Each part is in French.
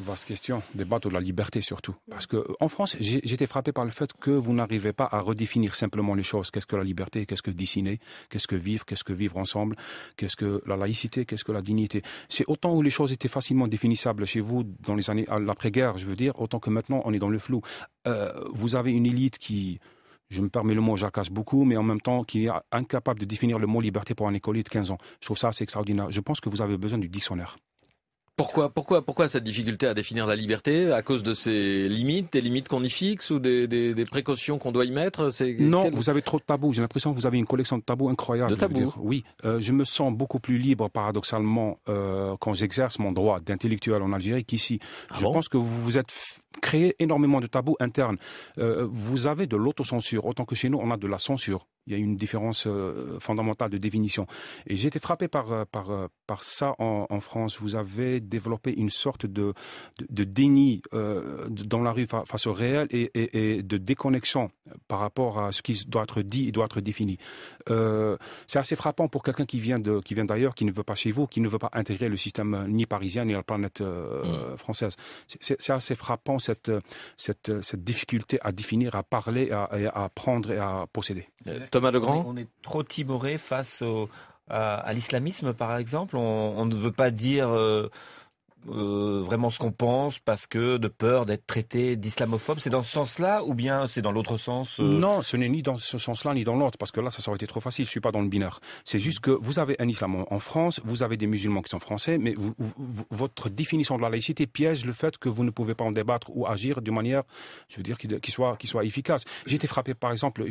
Vaste question, débattre de la liberté surtout. Parce que en France, j'étais frappé par le fait que vous n'arrivez pas à redéfinir simplement les choses. Qu'est-ce que la liberté Qu'est-ce que dessiner Qu'est-ce que vivre Qu'est-ce que vivre ensemble Qu'est-ce que la laïcité Qu'est-ce que la dignité C'est autant où les choses étaient facilement définissables chez vous dans les années à l'après-guerre, je veux dire, autant que maintenant on est dans le flou. Euh, vous avez une élite qui je me permets le mot jacasse beaucoup, mais en même temps qui est incapable de définir le mot liberté pour un écolier de 15 ans. Je trouve ça assez extraordinaire. Je pense que vous avez besoin du dictionnaire. Pourquoi, pourquoi, pourquoi cette difficulté à définir la liberté À cause de ses limites, des limites qu'on y fixe ou des, précautions qu'on doit y mettre Non, vous avez trop de tabous. J'ai l'impression que vous avez une collection de tabous incroyable. De tabous Oui, euh, je me sens beaucoup plus libre, paradoxalement, euh, quand j'exerce mon droit d'intellectuel en Algérie qu'ici. Ah je pense que vous vous êtes créer énormément de tabous internes. Euh, vous avez de l'autocensure, autant que chez nous, on a de la censure. Il y a une différence euh, fondamentale de définition. Et j'ai été frappé par, euh, par, par ça en, France. Vous avez développé une sorte de, de, déni dans la rue face au réel et, et, de déconnexion par rapport à ce qui doit être dit et doit être défini. C'est assez frappant pour quelqu'un qui vient de, qui vient d'ailleurs, qui ne veut pas chez vous, qui ne veut pas intégrer le système ni parisien ni la planète mmh. française. C'est assez frappant euh, euh, cette, difficulté à définir, à parler, à, à prendre et à posséder. Euh, Thomas Legrand on est, trop timoré face à, l'islamisme, par exemple. On, ne veut pas dire... Euh, vraiment ce qu'on pense parce que de peur d'être traité d'islamophobe C'est dans ce sens-là ou bien c'est dans l'autre sens euh Non, ce n'est ni dans ce sens-là ni dans l'autre parce que là, ça aurait été trop facile. Je suis pas dans le binaire. C'est juste que vous avez un islam en France, vous avez des musulmans qui sont français, mais votre définition de la laïcité piège le fait que vous ne pouvez pas en débattre ou agir d'une manière, je veux dire, qui, soit, soit efficace. J'ai été frappé, par exemple,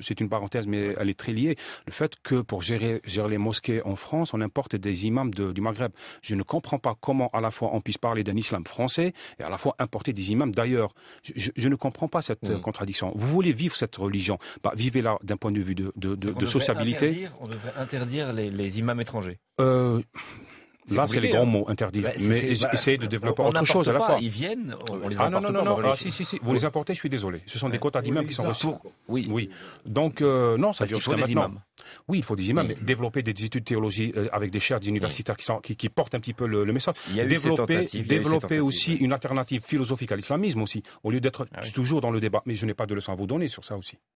c'est une parenthèse, mais elle est très liée, le fait que pour gérer, gérer les mosquées en France, on importe des imams du Maghreb. Je ne comprends pas comment à la fois on puisse parler d'un islam français et à la fois importer des imams d'ailleurs. Je, ne comprends pas cette hmm. contradiction. Vous voulez vivre cette religion, bah, vivez-la d'un point de vue de, de, sociabilité. on devrait interdire les, imams étrangers. Euh, Là, c'est les grands hein. mots interdits. Bah, mais essayez de développer autre chose à la fois. Ils viennent, on les ah, non, non, non, non. Ah, si, si, si. Vous les importez, je suis désolé. Ce sont des ah, quotas d'imams qui sont reçus. Oui. oui. Donc, euh, non, ça Parce dure faut Imams. Oui, il faut des imams. Mais développer des études théologiques euh, avec des chefs universitaires qui, qui, qui, portent un petit peu le, message. Il y a développer eu développer aussi une alternative philosophique à l'islamisme aussi, au lieu d'être ah toujours dans le débat. Mais je n'ai pas de leçon à vous donner sur ça aussi.